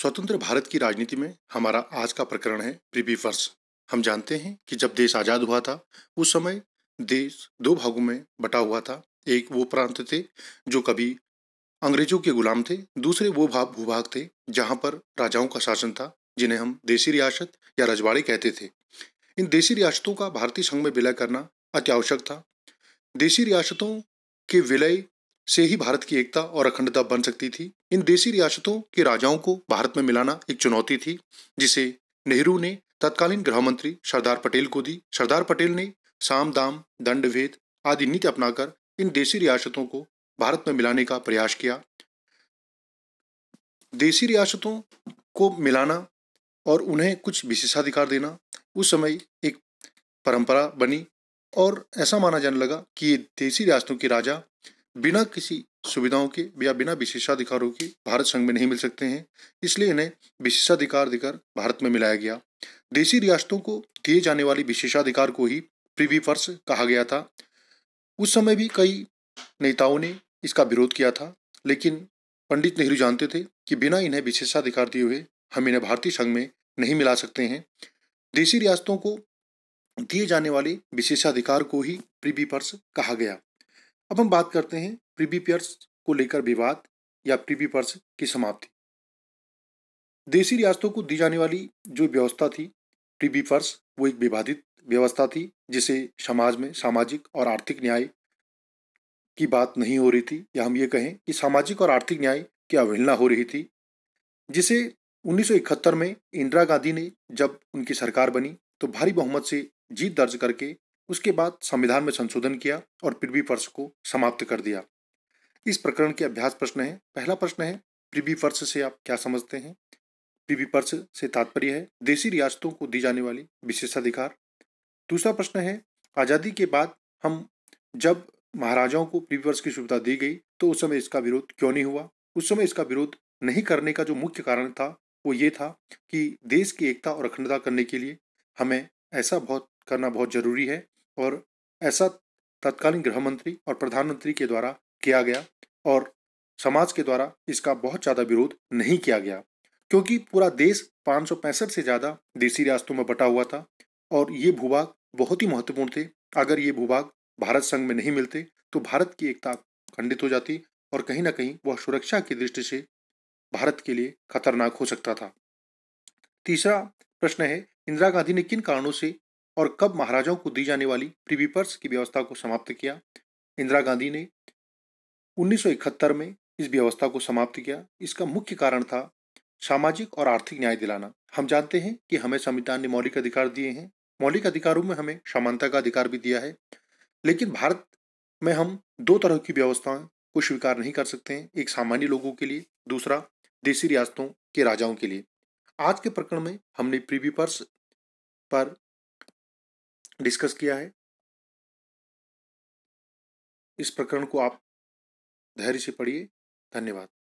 स्वतंत्र भारत की राजनीति में हमारा आज का प्रकरण है प्रीवी वर्ष हम जानते हैं कि जब देश आज़ाद हुआ था उस समय देश दो भागों में बटा हुआ था एक वो प्रांत थे जो कभी अंग्रेजों के गुलाम थे दूसरे वो भाग भूभाग थे जहाँ पर राजाओं का शासन था जिन्हें हम देसी रियासत या रजवाड़े कहते थे इन देसी रियासतों का भारतीय संघ में विलय करना अत्यावश्यक था देसी रियासतों के विलय से ही भारत की एकता और अखंडता बन सकती थी इन देसी रियासतों के राजाओं को भारत में मिलाना एक चुनौती थी जिसे नेहरू ने तत्कालीन गृह मंत्री सरदार पटेल को दी सरदार पटेल ने साम दाम दंड भेद आदि नीति अपनाकर इन देसी रियासतों को भारत में मिलाने का प्रयास किया देसी रियासतों को मिलाना और उन्हें कुछ विशेषाधिकार देना उस समय एक परंपरा बनी और ऐसा माना जाने लगा कि ये देसी रियासतों के राजा बिना किसी सुविधाओं के या बिना विशेषाधिकारों के भारत संघ में नहीं मिल सकते हैं इसलिए इन्हें विशेषाधिकार देकर भारत में मिलाया गया देशी रियासतों को दिए जाने वाले विशेषाधिकार को ही प्रीवी पर्स कहा गया था उस समय भी कई नेताओं ने इसका विरोध किया था लेकिन पंडित नेहरू जानते थे कि बिना इन्हें विशेषाधिकार दिए हुए हम इन्हें भारतीय संघ में नहीं मिला सकते हैं देशी रियासतों को दिए जाने वाले विशेषाधिकार को ही प्रीवी पर्स कहा गया अब हम बात करते हैं प्रीबी पेयर्स को लेकर विवाद या प्रीबी पर्स की समाप्ति देसी रियासतों को दी जाने वाली जो व्यवस्था थी प्रीबी पर्स वो एक विवादित व्यवस्था थी जिसे समाज में सामाजिक और आर्थिक न्याय की बात नहीं हो रही थी या हम ये कहें कि सामाजिक और आर्थिक न्याय की अवहेलना हो रही थी जिसे 1971 में इंदिरा गांधी ने जब उनकी सरकार बनी तो भारी बहुमत से जीत दर्ज करके उसके बाद संविधान में संशोधन किया और पृथ्वी वर्ष को समाप्त कर दिया इस प्रकरण के अभ्यास प्रश्न है पहला प्रश्न है पृथ्वी वर्ष से आप क्या समझते हैं पृथ्वी वर्ष से तात्पर्य है देशी रियासतों को दी जाने वाली विशेषाधिकार दूसरा प्रश्न है आज़ादी के बाद हम जब महाराजाओं को पृथ्वीवर्ष की सुविधा दी गई तो उस समय इसका विरोध क्यों नहीं हुआ उस समय इसका विरोध नहीं करने का जो मुख्य कारण था वो ये था कि देश की एकता और अखंडता करने के लिए हमें ऐसा बहुत करना बहुत जरूरी है और ऐसा तत्कालीन गृह मंत्री और प्रधानमंत्री के द्वारा किया गया और समाज के द्वारा इसका बहुत ज़्यादा विरोध नहीं किया गया क्योंकि पूरा देश पाँच से ज़्यादा देसी रियासतों में बटा हुआ था और ये भूभाग बहुत ही महत्वपूर्ण थे अगर ये भूभाग भारत संघ में नहीं मिलते तो भारत की एकता खंडित हो जाती और कहीं ना कहीं वह सुरक्षा की दृष्टि से भारत के लिए खतरनाक हो सकता था तीसरा प्रश्न है इंदिरा गांधी ने किन कारणों से और कब महाराजाओं को दी जाने वाली प्रीवीपर्स की व्यवस्था को समाप्त किया इंदिरा गांधी ने 1971 में इस व्यवस्था को समाप्त किया इसका मुख्य कारण था सामाजिक और आर्थिक न्याय दिलाना हम जानते हैं कि हमें संविधान ने मौलिक अधिकार दिए हैं मौलिक अधिकारों में हमें समानता का अधिकार भी दिया है लेकिन भारत में हम दो तरह की व्यवस्थाएं को स्वीकार नहीं कर सकते हैं एक सामान्य लोगों के लिए दूसरा देसी रियासतों के राजाओं के लिए आज के प्रकरण में हमने प्रीवी पर्स पर डिस्कस किया है इस प्रकरण को आप धैर्य से पढ़िए धन्यवाद